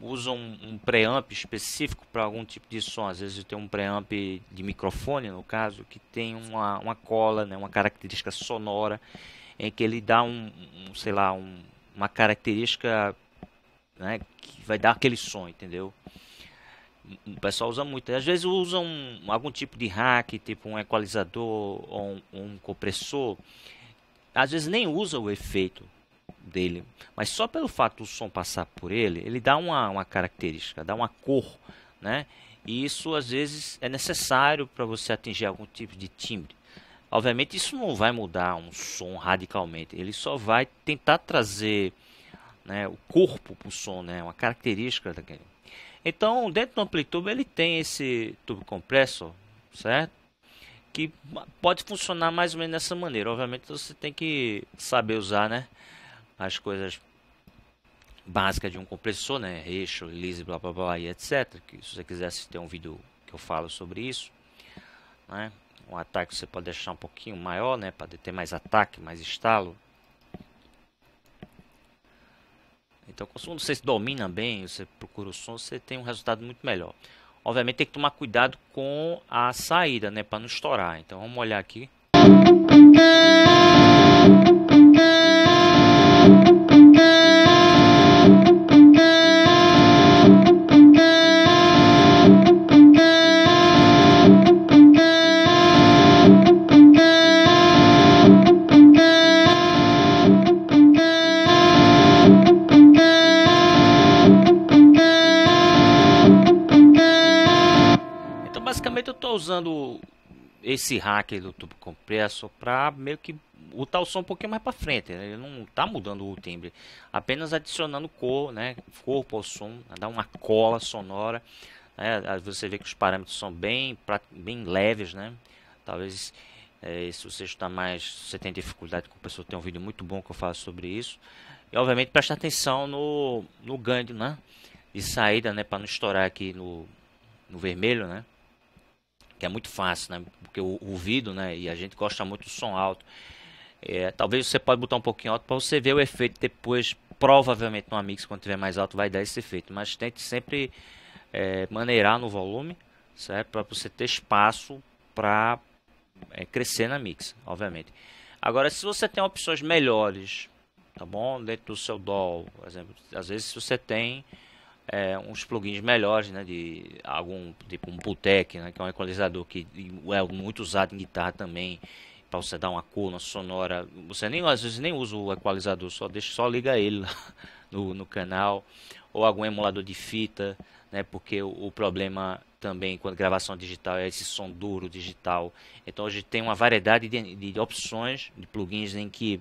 usa um, um preamp específico para algum tipo de som. Às vezes tem um preamp de microfone, no caso, que tem uma, uma cola, né, uma característica sonora, em que ele dá um, um sei lá, um, uma característica né, que vai dar aquele som, entendeu? O pessoal usa muito. Às vezes usam um, algum tipo de hack, tipo um equalizador ou um, um compressor. Às vezes nem usa o efeito dele, mas só pelo fato do som passar por ele, ele dá uma, uma característica, dá uma cor, né? E isso às vezes é necessário para você atingir algum tipo de timbre. Obviamente isso não vai mudar um som radicalmente, ele só vai tentar trazer né, o corpo para o som, né, uma característica daquele. Então dentro do amplitube ele tem esse tubo compressor, certo? Que pode funcionar mais ou menos dessa maneira. Obviamente você tem que saber usar, né? as coisas básicas de um compressor, né? Eixo, release, blá blá blá e etc. Que se você quiser assistir um vídeo que eu falo sobre isso, né? Um ataque você pode deixar um pouquinho maior, né? Para ter mais ataque, mais estalo. Então, quando você domina bem, você procura o som, você tem um resultado muito melhor. Obviamente, tem que tomar cuidado com a saída, né? Para não estourar. Então, vamos olhar aqui. usando esse hack do tubo compressor para meio que botar o som um pouquinho mais para frente. Né? Ele não está mudando o timbre, apenas adicionando cor, né? corpo ao som, né? dá uma cola sonora. Né? Você vê que os parâmetros são bem, bem leves, né? Talvez é, se você está mais, você tem dificuldade com o pessoal, tem um vídeo muito bom que eu falo sobre isso. E obviamente presta atenção no, no ganho, né? De saída, né? Para não estourar aqui no, no vermelho, né? que é muito fácil, né? Porque o ouvido, né? E a gente gosta muito do som alto. É, talvez você pode botar um pouquinho alto para você ver o efeito depois. Provavelmente no mix, quando tiver mais alto, vai dar esse efeito. Mas tente sempre é, maneirar no volume, certo? Para você ter espaço para é, crescer na mix, obviamente. Agora, se você tem opções melhores, tá bom? Dentro do seu DOL, por exemplo, às vezes se você tem é, uns plugins melhores, né, de algum tipo um Putec, né, que é um equalizador que é muito usado em guitarra também, para você dar uma cor, uma sonora. Você nem às vezes nem usa o equalizador, só deixa, só liga ele lá [laughs] no, no canal ou algum emulador de fita, né, porque o, o problema também quando gravação digital é esse som duro digital. Então hoje tem uma variedade de, de opções de plugins em que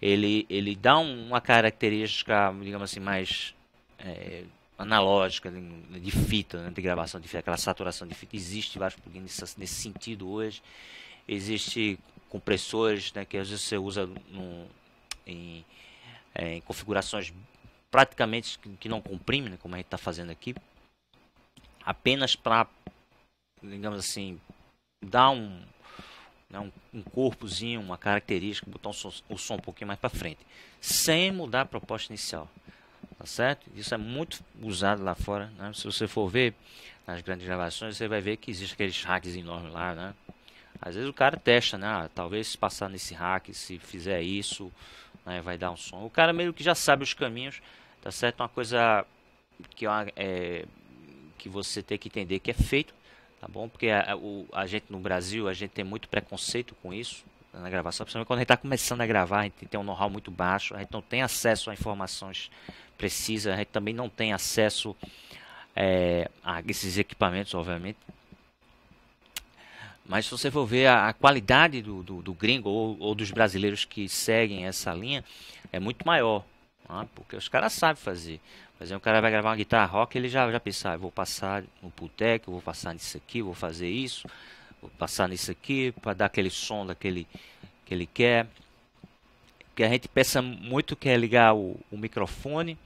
ele ele dá uma característica, digamos assim, mais é, analógica, de fita, né, de gravação de fita, aquela saturação de fita. Existe vários plugins nesse, sentido hoje. Existe compressores né, que às vezes você usa no, em, é, em, configurações praticamente que, que não comprimem, né, como a gente está fazendo aqui, apenas para, digamos assim, dar um, né, um, um, corpozinho, uma característica, botar som, o som um pouquinho mais para frente, sem mudar a proposta inicial. Tá certo? Isso é muito usado lá fora. Né? Se você for ver nas grandes gravações, você vai ver que existe aqueles hacks enormes lá, né? Às vezes o cara testa, né? Ah, talvez se passar nesse hack, se fizer isso, né, vai dar um som. O cara meio que já sabe os caminhos, tá certo? Uma coisa que, é, uma, é que você tem que entender que é feito, tá bom? Porque a, o, a gente no Brasil, a gente tem muito preconceito com isso, na gravação, principalmente quando a gente está começando a gravar, a gente tem um know-how muito baixo, a gente não tem acesso a informações precisas, a gente também não tem acesso é, a esses equipamentos, obviamente. Mas se você for ver a, a qualidade do, do, do gringo ou, ou, dos brasileiros que seguem essa linha, é muito maior. Né? Porque os caras sabem fazer. Por exemplo, o cara vai gravar uma guitarra rock, ele já, já pensa, ah, vou passar no Putec, vou passar nisso aqui, vou fazer isso. Vou passar nisso aqui para dar aquele som daquele que ele quer. Que a gente peça muito que é ligar o, o microfone,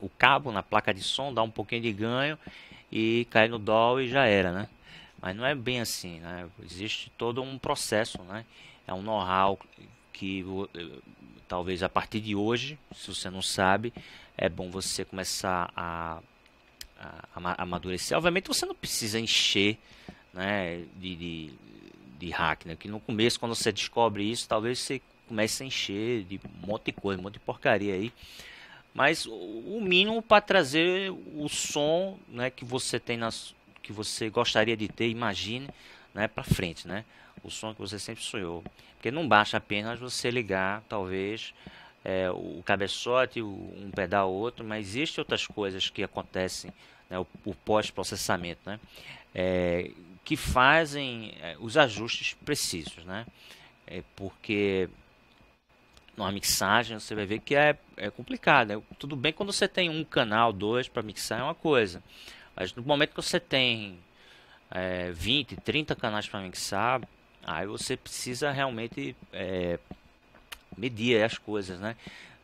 o cabo na placa de som, dar um pouquinho de ganho e cair no DAW e já era, né? Mas não é bem assim, né? Existe todo um processo, né? É um know-how que talvez a partir de hoje, se você não sabe, é bom você começar a, a, a amadurecer. Obviamente você não precisa encher né, de, de, de hack, né? Que no começo, quando você descobre isso, talvez você comece a encher de um monte de coisa, um monte de porcaria aí. Mas o mínimo para trazer o som, né, que você tem nas, que você gostaria de ter, imagine, né, para frente, né? O som que você sempre sonhou. Porque não basta apenas você ligar, talvez, é, o cabeçote, um pedal outro, mas existem outras coisas que acontecem, né, o, o pós-processamento, né? É, que fazem eh, os ajustes precisos, né? É porque numa mixagem você vai ver que é, é complicado. Né? tudo bem quando você tem um canal, dois para mixar é uma coisa, mas no momento que você tem é, 20, 30 canais para mixar, aí você precisa realmente é, medir as coisas, né?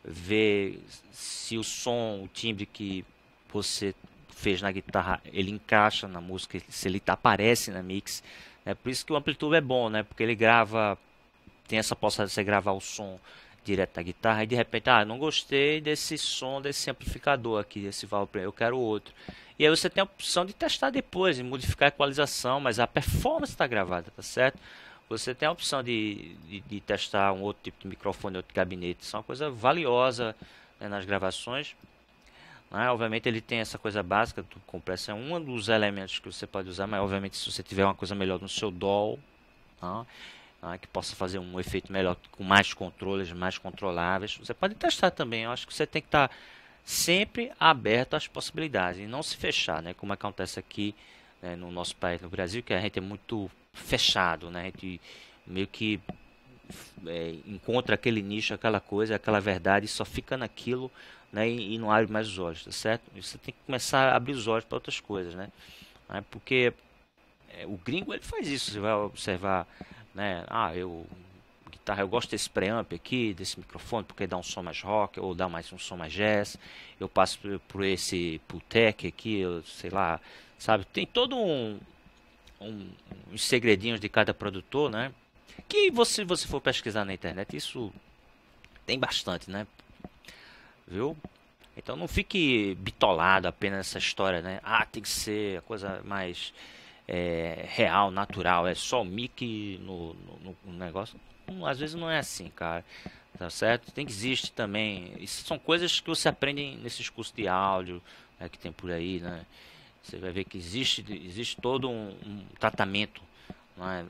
Ver se o som, o timbre que você fez na guitarra, ele encaixa na música, se ele aparece na mix. É por isso que o amplitude é bom, né? Porque ele grava, tem essa possibilidade de você gravar o som direto da guitarra e de repente, ah, não gostei desse som desse amplificador aqui, desse valve, eu quero outro. E aí você tem a opção de testar depois, de modificar a equalização, mas a performance está gravada, tá certo? Você tem a opção de, de, de, testar um outro tipo de microfone, outro gabinete. Isso é uma coisa valiosa né, nas gravações. Né? Obviamente ele tem essa coisa básica do compressor é um dos elementos que você pode usar, mas obviamente se você tiver uma coisa melhor no seu dol né? Tá? Ah, que possa fazer um efeito melhor, com mais controles, mais controláveis, você pode testar também. Eu acho que você tem que estar tá sempre aberto às possibilidades e não se fechar, né? como acontece aqui né? no nosso país, no Brasil, que a gente é muito fechado, né? a gente meio que é, encontra aquele nicho, aquela coisa, aquela verdade e só fica naquilo né, e, e, não abre mais os olhos, tá certo? você tem que começar a abrir os olhos para outras coisas, né? né porque é, o gringo ele faz isso, você vai observar, né? Ah, eu guitarra, eu gosto desse preamp aqui, desse microfone, porque dá um som mais rock, ou dá mais um som mais jazz. Eu passo por, por esse Pultec aqui, eu, sei lá, sabe? Tem todo um, um uns segredinhos de cada produtor, né? Que você você for pesquisar na internet, isso tem bastante, né? viu? Então não fique bitolado apenas essa história, né? Ah, tem que ser a coisa mais é, real, natural, é só o Mickey no, no, no negócio. Hum, às vezes não é assim, cara tá certo? Tem que existir também. Isso são coisas que você aprende nesses cursos de áudio né, que tem por aí, né? Você vai ver que existe, existe todo um, um tratamento né,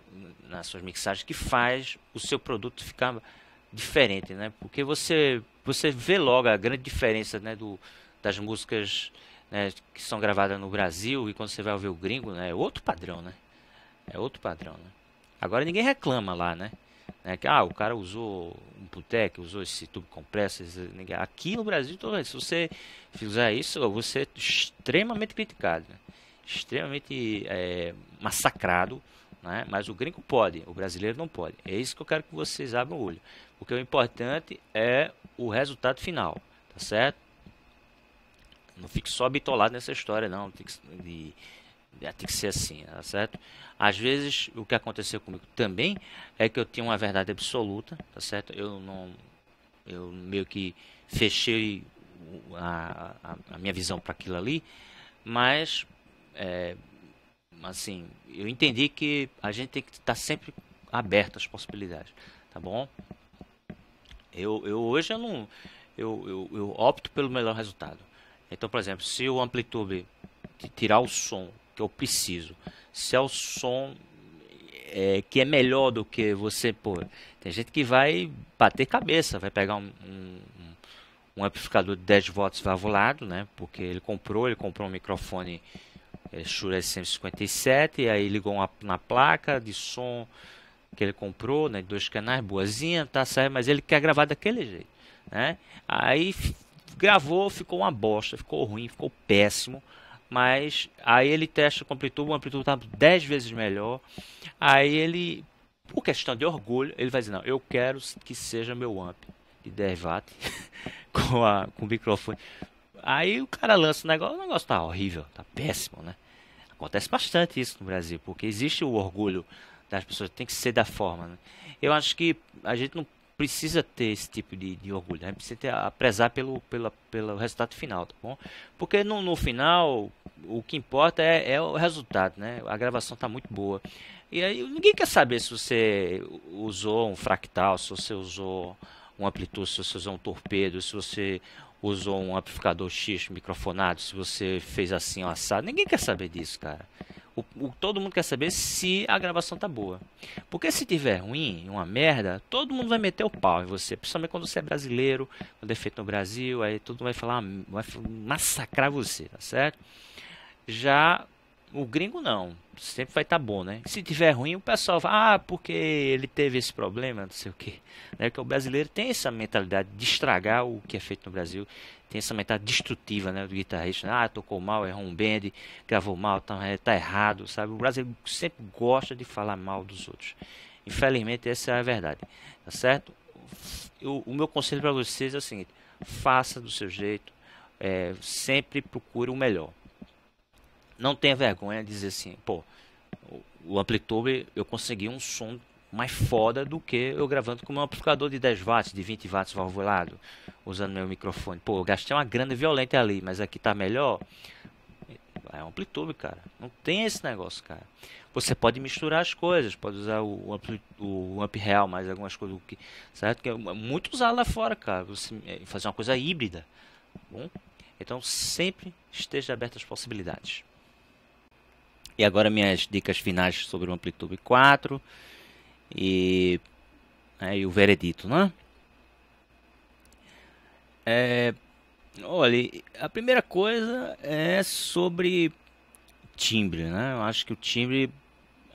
nas suas mixagens que faz o seu produto ficar diferente, né? Porque você você vê logo a grande diferença, né, do das músicas né, que são gravadas no Brasil e quando você vai ouvir o gringo, né, é outro padrão, né? É outro padrão, né? Agora ninguém reclama lá, né? né que, ah, o cara usou um putec, usou esse tubo compresso. Esse... Aqui no Brasil, então, se você fizer isso, você é extremamente criticado, né? extremamente é, massacrado. Né? Mas o gringo pode, o brasileiro não pode. É isso que eu quero que vocês abram o olho. O que é importante é o resultado final, tá certo? Não fique só bitolado nessa história, não. Tem que, de, ah, tem que ser assim, tá certo? Às vezes, o que aconteceu comigo também é que eu tinha uma verdade absoluta, tá certo? Eu não. Eu meio que fechei a, a, a minha visão para aquilo ali, mas. É, assim, eu entendi que a gente tem que estar tá sempre aberto às possibilidades, tá bom? Eu, eu hoje eu não eu, eu, eu opto pelo melhor resultado. Então, por exemplo, se o amplitude tirar o som que eu preciso, se é o som é, que é melhor do que você pôr, tem gente que vai bater cabeça, vai pegar um, um, um amplificador de 10 watts valvulado, né? Porque ele comprou, ele comprou um microfone é, Shure SM57 e aí ligou uma, na placa de som que ele comprou, né, dois canais, boazinha, tá certo, mas ele quer gravar daquele jeito, né? Aí gravou, ficou uma bosta, ficou ruim, ficou péssimo, mas aí ele testa com amplitude, o amplitude tá 10 vezes melhor. Aí ele, por questão de orgulho, ele vai dizer: "Não, eu quero que seja meu amp de 10 watts [laughs] com a com o microfone". Aí o cara lança o negócio, o negócio tá horrível, tá péssimo, né? Acontece bastante isso no Brasil, porque existe o orgulho das pessoas, tem que ser da forma. Né? Eu acho que a gente não precisa ter esse tipo de, de orgulho, a gente precisa ter, aprezar pelo, pela, pelo resultado final, tá bom? Porque no, no final, o que importa é, é o resultado, né? A gravação está muito boa. E aí ninguém quer saber se você usou um fractal, se você usou um amplitude, se você usou um torpedo, se você usou um amplificador X microfonado, se você fez assim, ou assado. Ninguém quer saber disso, cara. O, o, todo mundo quer saber se a gravação tá boa. Porque se tiver ruim, uma merda, todo mundo vai meter o pau em você. Principalmente quando você é brasileiro, quando é feito no Brasil, aí todo mundo vai falar, vai massacrar você, tá certo? Já o gringo não sempre vai estar tá bom, né? Se tiver ruim, o pessoal fala, ah, porque ele teve esse problema, não sei o quê. Né? Porque o brasileiro tem essa mentalidade de estragar o que é feito no Brasil, tem essa mentalidade destrutiva, né, do guitarrista, ah, tocou mal, errou um bend, gravou mal, tá, é, tá errado, sabe? O brasileiro sempre gosta de falar mal dos outros. Infelizmente, essa é a verdade, tá certo? Eu, o meu conselho para vocês é o seguinte, faça do seu jeito, é, sempre procure o melhor não tenha vergonha de dizer assim, pô, o amplitude eu consegui um som mais foda do que eu gravando com meu amplificador de 10 watts, de 20 watts valvulado, usando meu microfone. Pô, eu gastei uma grana violenta ali, mas aqui tá melhor. É um amplitude, cara. Não tem esse negócio, cara. Você pode misturar as coisas, pode usar o, ampli, o amp real, mais algumas coisas, que, certo? Que é muito usado lá fora, cara. Você eh, fazer uma coisa híbrida, tá bom? Então sempre esteja aberto às possibilidades. E agora minhas dicas finais sobre o Amplitude 4 e, né, e o veredito, né? É, olha, a primeira coisa é sobre timbre, né? Eu acho que o timbre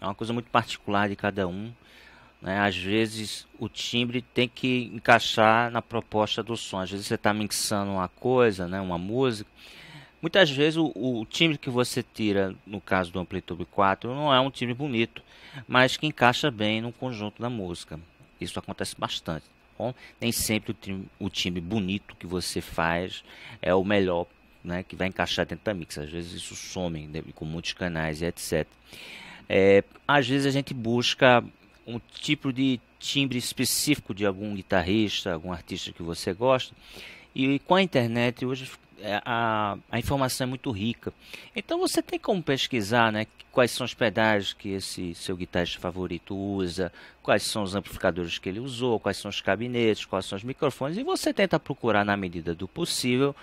é uma coisa muito particular de cada um. Né? Às vezes o timbre tem que encaixar na proposta do som. Às vezes você está mixando uma coisa, né? uma música, Muitas vezes o, o, time que você tira, no caso do Amplitude 4, não é um time bonito, mas que encaixa bem no conjunto da música. Isso acontece bastante. Tá bom, nem sempre o time, o time bonito que você faz é o melhor né, que vai encaixar dentro da mix. Às vezes isso some né, com muitos canais e etc. É, às vezes a gente busca um tipo de timbre específico de algum guitarrista, algum artista que você gosta. E com a internet hoje é, a, a informação é muito rica. Então você tem como pesquisar né, quais são os pedais que esse seu guitarrista favorito usa, quais são os amplificadores que ele usou, quais são os cabinetes, quais são os microfones, e você tenta procurar na medida do possível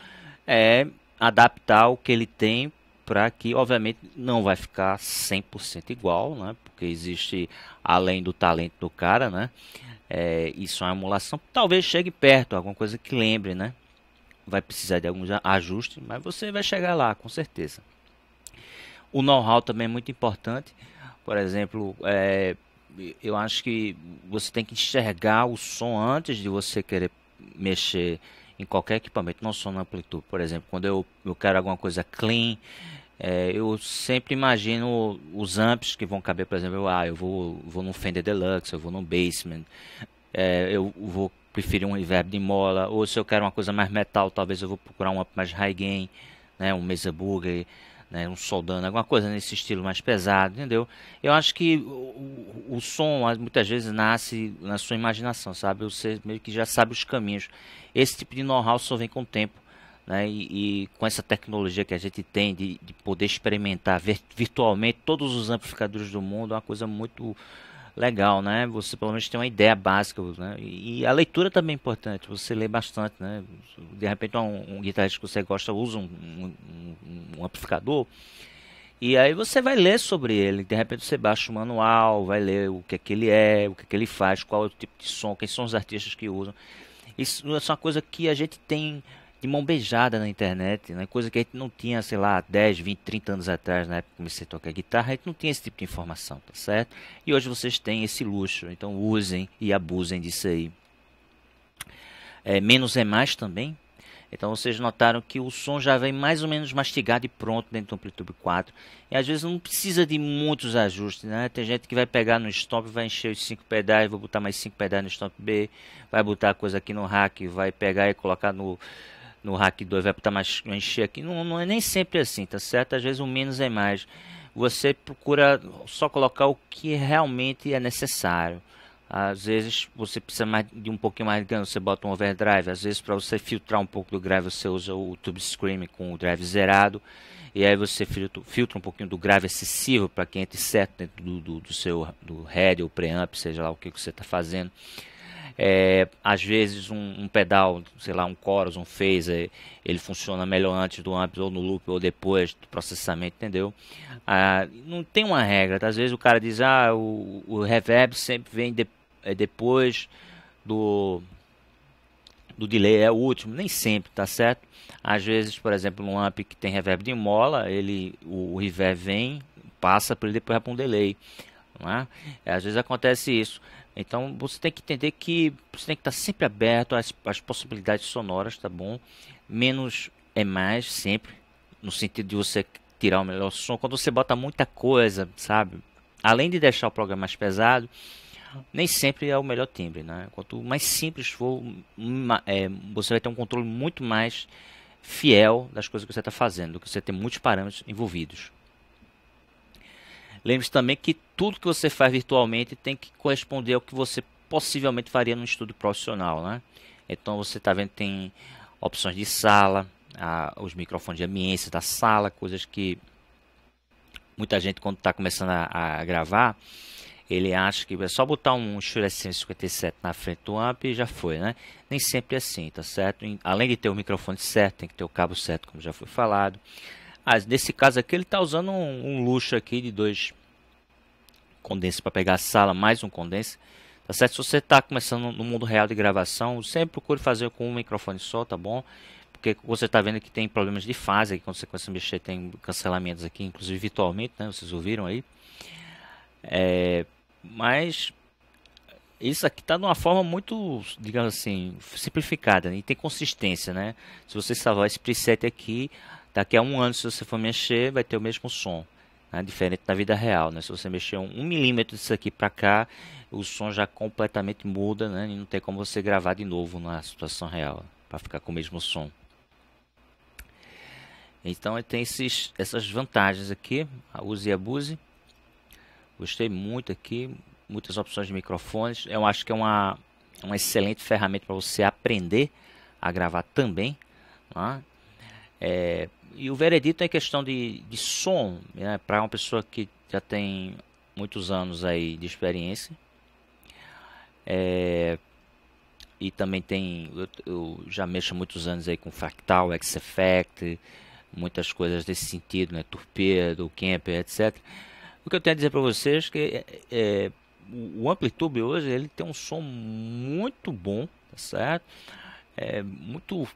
é, adaptar o que ele tem para que, obviamente, não vai ficar 100% igual, né? porque existe, além do talento do cara, né? É, isso é uma emulação, talvez chegue perto, alguma coisa que lembre, né? vai precisar de alguns ajustes, mas você vai chegar lá com certeza. O know-how também é muito importante. Por exemplo, é, eu acho que você tem que enxergar o som antes de você querer mexer em qualquer equipamento, não só na amplitude. Por exemplo, quando eu, eu quero alguma coisa clean, é, eu sempre imagino os amps que vão caber, por exemplo, ah, eu vou, vou no Fender Deluxe, eu vou no Basement, é, eu vou preferir um reverb de mola, ou se eu quero uma coisa mais metal, talvez eu vou procurar um up mais high gain, né, um mesa burger, né, um soldano, alguma coisa nesse estilo mais pesado, entendeu? Eu acho que o, o, som ah, muitas vezes nasce na sua imaginação, sabe? Você meio que já sabe os caminhos. Esse tipo de know-how só vem com o tempo, né? E, e, com essa tecnologia que a gente tem de, de poder experimentar virtualmente todos os amplificadores do mundo, é uma coisa muito legal, né? Você pelo menos tem uma ideia básica, né? E a leitura também é importante, você lê bastante, né? De repente um, um guitarrista que você gosta usa um, um, um, amplificador e aí você vai ler sobre ele, de repente você baixa o manual, vai ler o que é que ele é, o que é que ele faz, qual é o tipo de som, quem são os artistas que usam. Isso é uma coisa que a gente tem de mão beijada na internet, né? coisa que a gente não tinha, sei lá, 10, 20, 30 anos atrás, na época que comecei a tocar guitarra, a gente não tinha esse tipo de informação, tá certo? E hoje vocês têm esse luxo, então usem e abusem disso aí. É, menos é mais também. Então vocês notaram que o som já vem mais ou menos mastigado e pronto dentro do Amplitude 4. E às vezes não precisa de muitos ajustes, né? Tem gente que vai pegar no stop, vai encher os 5 pedais, vou botar mais 5 pedais no stop B, vai botar a coisa aqui no rack, vai pegar e colocar no no hack 2 vai estar mais encher aqui. Não, não é nem sempre assim, tá certo? Às vezes o menos é mais. Você procura só colocar o que realmente é necessário. Às vezes você precisa mais de um pouquinho mais de ganho, você bota um overdrive. Às vezes para você filtrar um pouco do grave, você usa o tube scream com o drive zerado. E aí você filtra, filtra um pouquinho do grave excessivo para quem entre certo dentro do, do, do seu do head ou preamp, seja lá o que, que você está fazendo. É, às vezes um, um, pedal, sei lá, um chorus, um phaser, ele funciona melhor antes do amp ou no loop ou depois do processamento, entendeu? Ah, não tem uma regra. Tá? Às vezes o cara diz, ah, o, o reverb sempre vem de, é, depois do do delay é o último, nem sempre, tá certo? Às vezes, por exemplo, um amp que tem reverb de mola, ele o, o reverb vem, passa para ele depois vai para um delay. É? é? Às vezes acontece isso. Então você tem que entender que você tem que estar sempre aberto às, às possibilidades sonoras, tá bom? Menos é mais sempre, no sentido de você tirar o melhor som. Quando você bota muita coisa, sabe? Além de deixar o programa mais pesado, nem sempre é o melhor timbre, né? Quanto mais simples for, é, você vai ter um controle muito mais fiel das coisas que você está fazendo, do que você tem muitos parâmetros envolvidos. Lembre-se também que tudo que você faz virtualmente tem que corresponder ao que você possivelmente faria num estudo profissional, né? Então você está vendo tem opções de sala, a, os microfones de ambiência da sala, coisas que muita gente quando está começando a, a, gravar, ele acha que é só botar um Shure 157 na frente do amp e já foi, né? Nem sempre é assim, tá certo? Além de ter o microfone certo, tem que ter o cabo certo, como já foi falado. Ah, nesse caso aqui ele está usando um, um luxo aqui de dois condense para pegar a sala, mais um condense. Tá certo? Se você está começando no mundo real de gravação, sempre procure fazer com um microfone só, tá bom? Porque você está vendo que tem problemas de fase, que quando você começa a mexer tem cancelamentos aqui, inclusive virtualmente, né? Vocês ouviram aí. É, mas isso aqui está de uma forma muito, digamos assim, simplificada né? e tem consistência, né? Se você salvar esse preset aqui, daqui a um ano, se você for mexer, vai ter o mesmo som né? diferente da vida real. Né? Se você mexer um, milímetro disso aqui para cá, o som já completamente muda né? e não tem como você gravar de novo na situação real para ficar com o mesmo som. Então ele tem esses, essas vantagens aqui, use e abuse. Gostei muito aqui, muitas opções de microfones. Eu acho que é uma, uma excelente ferramenta para você aprender a gravar também. Né? É, e o veredito é questão de, de som, né? para uma pessoa que já tem muitos anos aí de experiência. É, e também tem, eu, eu, já mexo muitos anos aí com fractal, X-Effect, muitas coisas desse sentido, né? Torpedo, Camper, etc. O que eu tenho a dizer para vocês é que é, o Amplitude hoje ele tem um som muito bom, tá certo? É muito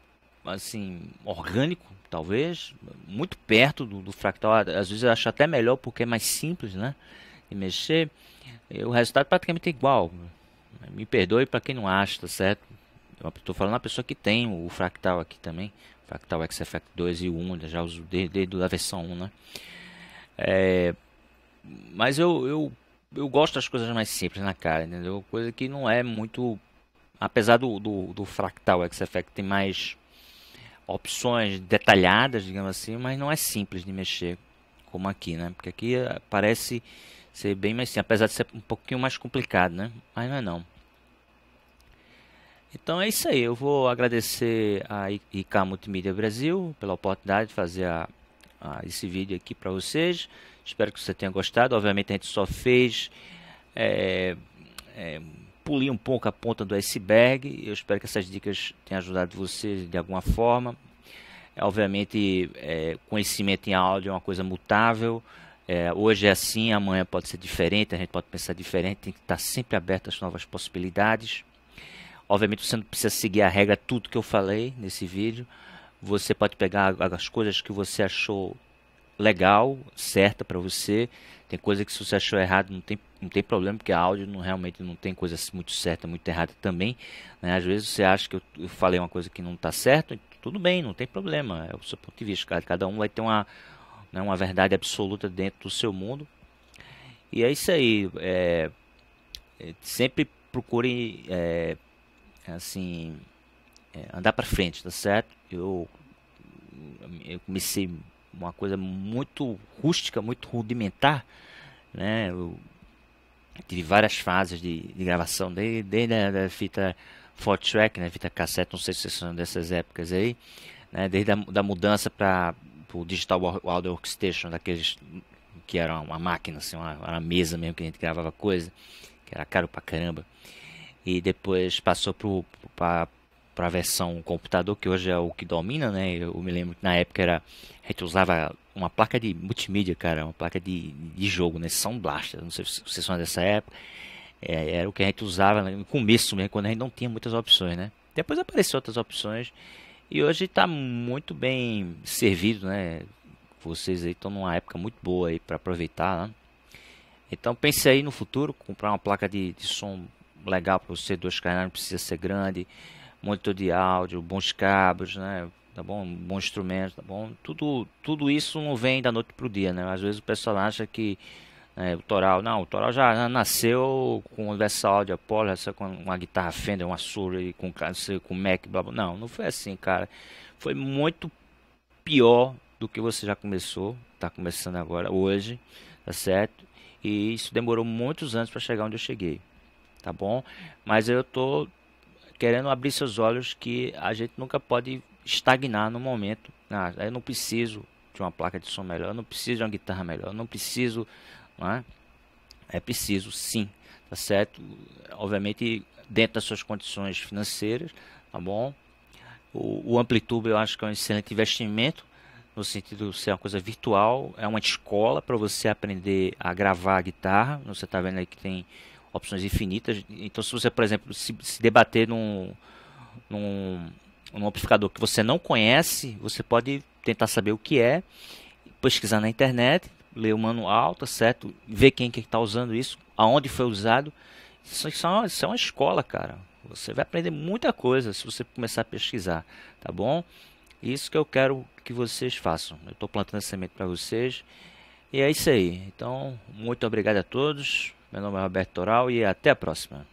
assim orgânico, talvez, muito perto do, do fractal. Ah, às vezes eu acho até melhor porque é mais simples, né? e mexer. o resultado praticamente é igual. Me perdoe para quem não acha, tá certo? Eu estou falando uma pessoa que tem o fractal aqui também. Fractal X Effect 2 e 1, já uso desde a versão 1, né? É, mas eu, eu, eu gosto das coisas mais simples na cara, entendeu? Coisa que não é muito. Apesar do, do, do fractal X Effect tem mais opções detalhadas, digamos assim, mas não é simples de mexer como aqui, né? Porque aqui eh, parece ser bem mais simples, apesar de ser um pouquinho mais complicado, né? Mas não é não. Então é isso aí, eu vou agradecer a IK Multimídia Brasil pela oportunidade de fazer a, a esse vídeo aqui para vocês. Espero que você tenha gostado. Obviamente a gente só fez é, é, polir um pouco a ponta do iceberg. Eu espero que essas dicas tenham ajudado você de alguma forma. É, obviamente, é, conhecimento em áudio é uma coisa mutável. É, hoje é assim, amanhã pode ser diferente, a gente pode pensar diferente, tem que estar sempre aberto às novas possibilidades. Obviamente você não precisa seguir a regra tudo que eu falei nesse vídeo. Você pode pegar as coisas que você achou legal, certa para você. Tem coisa que se você achou errado não tem não tem problema, porque áudio não, realmente não tem coisa assim muito certa, muito errada também. Né? Às vezes você acha que eu, eu falei uma coisa que não está certa tudo bem, não tem problema, é o seu ponto de vista. Cada um vai ter uma, né, uma verdade absoluta dentro do seu mundo. E é isso aí. É, é sempre procure é, assim, é, andar para frente, tá certo? Eu, eu comecei uma coisa muito rústica, muito rudimentar, né? Eu, tive várias fases de, de gravação, desde, desde a, a fita 4-track, né, fita cassete, não sei se vocês são dessas épocas aí, né, desde a da mudança para o Digital Audio Workstation, daqueles que era uma máquina, assim, uma, uma mesa mesmo que a gente gravava coisa, que era caro pra caramba, e depois passou para para a versão computador, que hoje é o que domina, né? Eu me lembro que na época era, a gente usava uma placa de multimídia, cara, uma placa de, de jogo, né? São Blaster, não sei se vocês são dessa época. É, era o que a gente usava no começo mesmo, quando a gente não tinha muitas opções, né? Depois apareceram outras opções e hoje está muito bem servido, né? Vocês aí estão numa época muito boa aí para aproveitar, né? Então pense aí no futuro, comprar uma placa de, de som legal para você, dois canais, não precisa ser grande, monitor de áudio, bons cabos, né? tá bom? Um bom instrumento, tá bom? Tudo, tudo isso não vem da noite pro dia, né? Às vezes o pessoal acha que é, o Toral, não, o Toral já nasceu com o Universal de Apollo, com uma guitarra Fender, uma Shure, com, com Mac, blá, blá. Não, não foi assim, cara. Foi muito pior do que você já começou, tá começando agora, hoje, tá certo? E isso demorou muitos anos para chegar onde eu cheguei, tá bom? Mas eu tô querendo abrir seus olhos que a gente nunca pode estagnar no momento. Ah, eu não preciso de uma placa de som melhor, eu não preciso de uma guitarra melhor, eu não preciso. Não é? é preciso sim, tá certo? Obviamente dentro das suas condições financeiras, tá bom? O, o Amplitude eu acho que é um excelente investimento, no sentido de ser uma coisa virtual, é uma escola para você aprender a gravar a guitarra. Você está vendo aí que tem opções infinitas. Então, se você, por exemplo, se, se debater num, num um amplificador que você não conhece, você pode tentar saber o que é, pesquisar na internet, ler o manual, tá certo? Ver quem que está usando isso, aonde foi usado. Isso, isso, é uma, isso é uma escola, cara. Você vai aprender muita coisa se você começar a pesquisar, tá bom? Isso que eu quero que vocês façam. Eu estou plantando essa semente para vocês. E é isso aí. Então, muito obrigado a todos. Meu nome é Roberto Toral e até a próxima.